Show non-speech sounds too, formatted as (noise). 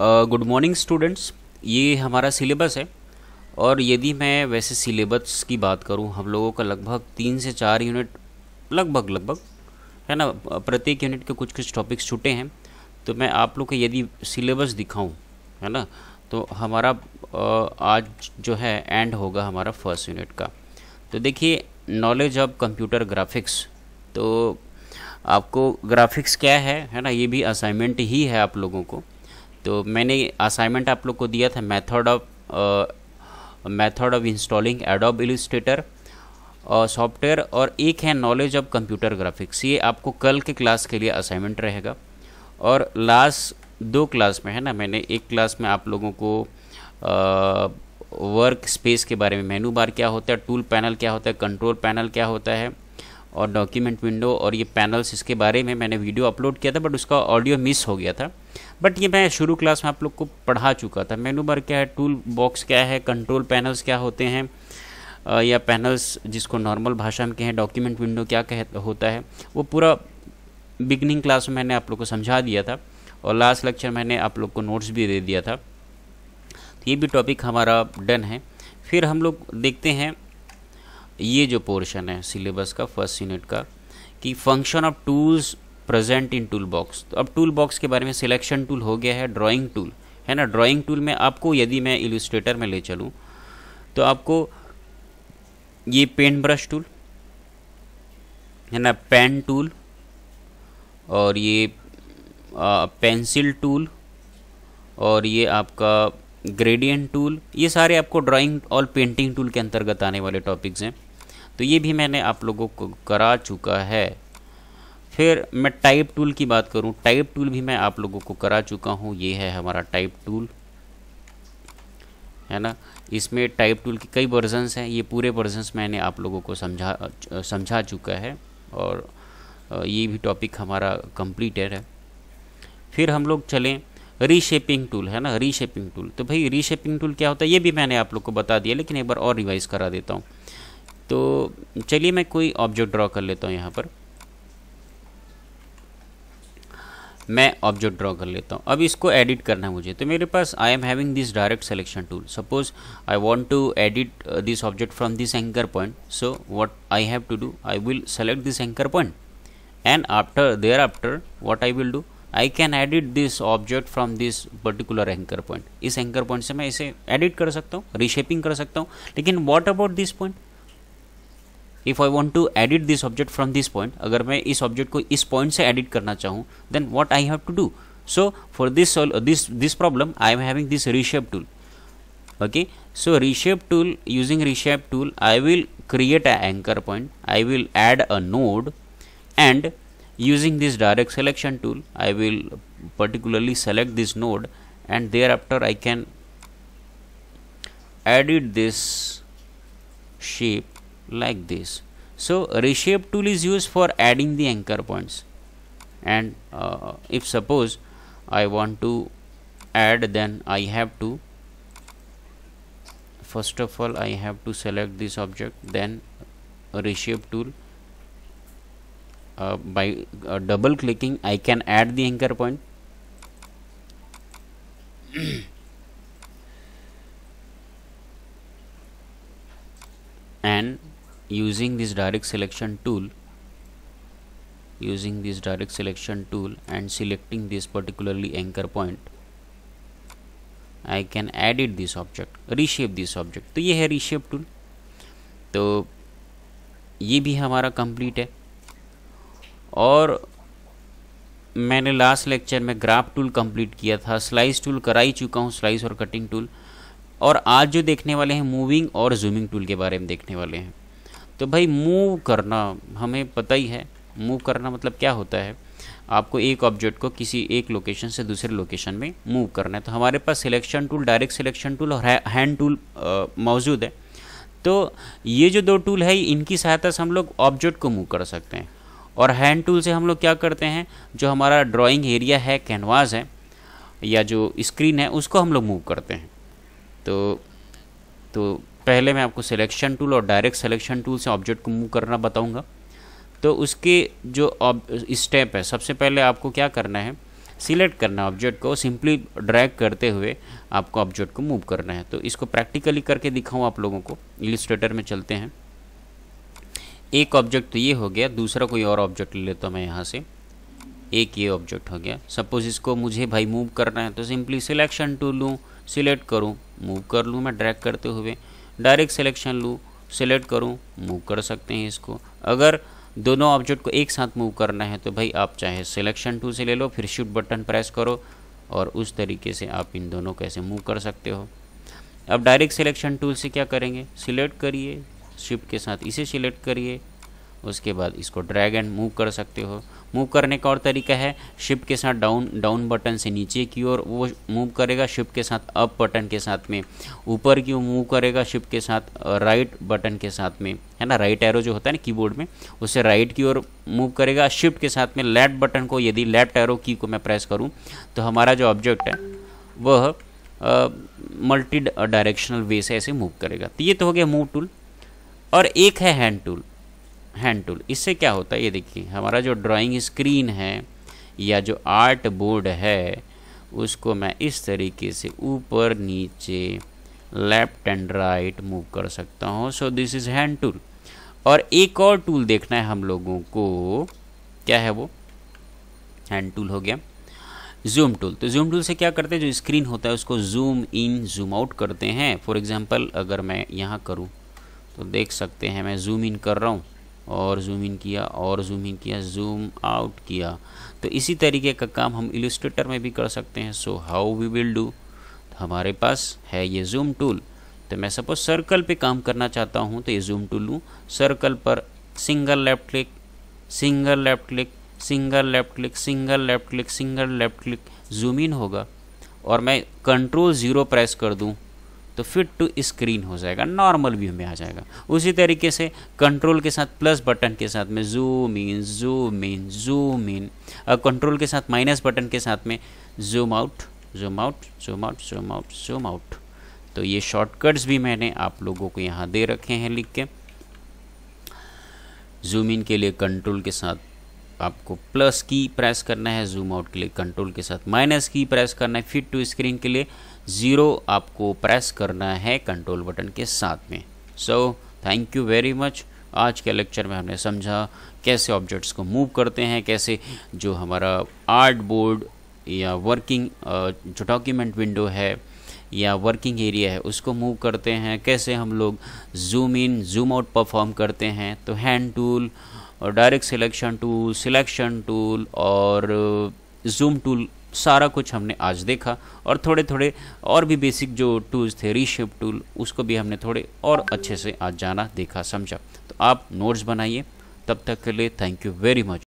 good morning students ये हमारा syllabus है और यदि मैं वैसे सिलेबस की बात करूं हम लोगों का लगभग तीन से चार यूनिट लगभग लगभग है ना प्रत्येक यूनिट के कुछ कुछ टॉपिक्स छुटे हैं तो मैं आप लोग के यदि सिलेबस दिखाऊं है ना तो हमारा आज जो है एंड होगा हमारा फर्स्ट यूनिट का तो देखिए नॉलेज ऑफ कंप्यूटर ग्राफिक्स तो आपको ग्राफिक्स क्या है है ना ये भी असाइनमेंट ही है आप लोगों को तो मैंने असाइनमेंट आप लोग को दिया था method of method of installing Adobe Illustrator software और एक है नॉलेज ऑफ कंप्यूटर ग्राफिक्स ये आपको कल के क्लास के लिए असाइनमेंट रहेगा और लास्ट दो क्लास में है ना मैंने एक क्लास में आप लोगों को वर्क uh, स्पेस के बारे में मेनू बार क्या होता है टूल पैनल क्या होता है कंट्रोल पैनल क्या होता है और डॉक्यूमेंट विंडो और ये पैनल्स इसके बारे में मैंने वीडियो अपलोड किया था बट उसका ऑडियो मिस हो गया था बट ये मैं शुरू क्लास में आप लोग को पढ़ा चुका था मेनू बार क्या है टूल बॉक्स क्या है कंट्रोल पैनल्स क्या होते हैं या पैनल्स जिसको नॉर्मल भाषा में कहें डॉक्यूमेंट विंडो क्या कह होता है वो पूरा बिगनिंग क्लास में मैंने आप लोग को समझा दिया था और लास्ट लेक्चर मैंने आप लोग को नोट्स भी दे दिया था तो ये भी टॉपिक हमारा डन है फिर हम लोग देखते हैं ये जो पोर्शन है सिलेबस का फर्स्ट यूनिट का कि function of tools present in tool box तो अब टूल बॉक्स के बारे में सिलेक्शन टूल हो गया है ड्राइंग टूल है ना ड्राइंग टूल में आपको यदि मैं इलस्ट्रेटर में ले चलूँ तो आपको ये पेंट ब्रश टूल है ना पेन टूल और ये पेंसिल टूल और ये आपका ग्रेडियंट टूल ये सारे आपको ड्राइंग और पेंटिंग टूल के अंतर्गत आने वाले टॉपिक्स हैं तो ये भी मैंने आप लोगों को करा चुका है फिर मैं टाइप टूल की बात करूं टाइप टूल भी मैं आप लोगों को करा चुका हूं ये है हमारा टाइप टूल है ना इसमें टाइप टूल के कई वर्जन्स हैं ये पूरे वर्जन्स मैंने आप लोगों को समझा समझा चुका है और ये भी टॉपिक हमारा कम्प्लीट है फिर हम लोग चलें रीशेपिंग टूल है ना रीशेपिंग टूल तो भाई रीशेपिंग टूल क्या होता है ये भी मैंने आप लोग को बता दिया लेकिन एक बार और रिवाइज़ करा देता हूँ तो चलिए मैं कोई ऑब्जेक्ट ड्रॉ कर लेता हूँ यहाँ पर मैं ऑब्जेक्ट ड्रॉ कर लेता हूँ अब इसको एडिट करना है मुझे तो मेरे पास I am having this direct selection tool suppose I want to edit this object from this anchor point so what I have to do I will select this anchor point and after there after what I will do I can edit this object from this particular anchor point इस anchor point से मैं इसे edit कर सकता हूँ reshaping कर सकता हूँ लेकिन what about this point if I want to edit this object from this point अगर मैं इस ऑब्जेक्ट को इस पॉइंट से एडिट करना चाहूँ then what I have to do so for this this this problem I am having this reshape tool okay so reshape tool using reshape tool I will create a anchor point I will add a node and using this direct selection tool I will particularly select this node and thereafter I can edit this shape like this so reshape tool is used for adding the anchor points and uh, if suppose I want to add then I have to first of all I have to select this object then reshape tool uh, by uh, double clicking I can add the anchor point (coughs) and using this direct selection tool using this direct selection tool and selecting this particularly anchor point I can edit this object reshape this object तो ये है reshape tool तो ये भी हमारा complete है और मैंने लास्ट लेक्चर में ग्राफ टूल कंप्लीट किया था स्लाइस टूल करा ही चुका हूँ स्लाइस और कटिंग टूल और आज जो देखने वाले हैं मूविंग और जूमिंग टूल के बारे में देखने वाले हैं तो भाई मूव करना हमें पता ही है मूव करना मतलब क्या होता है आपको एक ऑब्जेक्ट को किसी एक लोकेशन से दूसरे लोकेशन में मूव करना है तो हमारे पास selection tool direct selection tool और हैंड टूल मौजूद है तो ये जो दो टूल है इनकी सहायता से हम लोग ऑब्जेक्ट को मूव कर सकते हैं और हैंड टूल से हम लोग क्या करते हैं जो हमारा ड्राइंग एरिया है कैनवास है या जो स्क्रीन है उसको हम लोग मूव करते हैं तो तो पहले मैं आपको सिलेक्शन टूल और डायरेक्ट सिलेक्शन टूल से ऑब्जेक्ट को मूव करना बताऊंगा तो उसके जो स्टेप है सबसे पहले आपको क्या करना है सिलेक्ट करना है ऑब्जेक्ट को सिंपली ड्रैग करते हुए आपको ऑब्जेक्ट को मूव करना है तो इसको प्रैक्टिकली करके दिखाऊँ आप लोगों को इलिस्ट्रेटर में चलते हैं एक ऑब्जेक्ट तो ये हो गया दूसरा कोई और ऑब्जेक्ट ले लेता हूँ मैं यहाँ से एक ये ऑब्जेक्ट हो गया सपोज इसको मुझे भाई मूव करना है तो सिंपली सिलेक्शन टू लूँ सिलेक्ट करूँ मूव कर लूँ मैं ड्रैग करते हुए डायरेक्ट सिलेक्शन लूँ सेलेक्ट करूँ मूव कर सकते हैं इसको अगर दोनों ऑब्जेक्ट को एक साथ मूव करना है तो भाई आप चाहे सिलेक्शन टू से ले लो फिर शूट बटन प्रेस करो और उस तरीके से आप इन दोनों कैसे मूव कर सकते हो अब डायरेक्ट सिलेक्शन टूल से क्या करेंगे सिलेक्ट करिए शिफ्ट के साथ इसे सिलेक्ट करिए उसके बाद इसको ड्रैग एंड मूव कर सकते हो मूव करने का और तरीका है शिफ्ट के साथ डाउन डाउन बटन से नीचे की ओर वो मूव करेगा शिफ्ट के साथ अप बटन के साथ में ऊपर की ओर मूव करेगा शिफ्ट के साथ राइट बटन के साथ में है ना राइट एरो जो होता है ना कीबोर्ड में उसे राइट की ओर मूव करेगा शिफ्ट के साथ में लेफ्ट बटन को यदि लेफ्ट एरो की को मैं प्रेस करूँ तो हमारा जो ऑब्जेक्ट है वह मल्टी डायरेक्शनल वे से ऐसे मूव करेगा तो ये तो हो गया मूव टूल और एक है हैंड टूल हैंड टूल इससे क्या होता है ये देखिए हमारा जो ड्राइंग स्क्रीन है या जो आर्ट बोर्ड है उसको मैं इस तरीके से ऊपर नीचे लेफ्ट एंड राइट मूव कर सकता हूँ so this is hand tool और एक और टूल देखना है हम लोगों को क्या है वो हैंड टूल हो गया जूम टूल तो जूम टूल से क्या करते हैं जो स्क्रीन होता है उसको जूम इन जूम आउट करते हैं फॉर एग्जांपल अगर मैं यहाँ करूँ तो देख सकते हैं मैं जूम इन कर रहा हूँ और जूम इन किया और जूम इन किया जूम आउट किया तो इसी तरीके का काम हम इलस्ट्रेटर में भी कर सकते हैं so how we will do हमारे पास है ये जूम टूल तो मैं सपोज सर्कल पे काम करना चाहता हूँ तो ये जूम टूल लूँ सर्कल पर single left click single left click single left click single left click single left click zoom in होगा और मैं कंट्रोल ज़ीरो प्रेस कर दूँ तो फिट टू स्क्रीन हो जाएगा नॉर्मल व्यू में आ जाएगा उसी तरीके से कंट्रोल के साथ प्लस बटन के साथ में zoom in zoom in zoom in और कंट्रोल के साथ माइनस बटन के साथ में zoom out zoom out zoom out zoom out zoom out तो ये शॉर्टकट्स भी मैंने आप लोगों को यहाँ दे रखे हैं लिख के जूम इन के लिए कंट्रोल के साथ आपको प्लस की प्रेस करना है जूम आउट के लिए कंट्रोल के साथ माइनस की प्रेस करना है फिट टू स्क्रीन के लिए ज़ीरो आपको प्रेस करना है कंट्रोल बटन के साथ में so thank you very much आज के लेक्चर में हमने समझा कैसे ऑब्जेक्ट्स को मूव करते हैं कैसे जो हमारा आर्ट बोर्ड या वर्किंग जो डॉक्यूमेंट विंडो है या वर्किंग एरिया है उसको मूव करते हैं कैसे हम लोग zoom in zoom out perform करते हैं तो हैंड टूल और direct selection tool selection tool और जूम टूल सारा कुछ हमने आज देखा और थोड़े थोड़े और भी बेसिक जो टूल्स थे रीशेप टूल उसको भी हमने थोड़े और अच्छे से आज जाना देखा समझा तो आप नोट्स बनाइए तब तक के लिए थैंक यू वेरी मच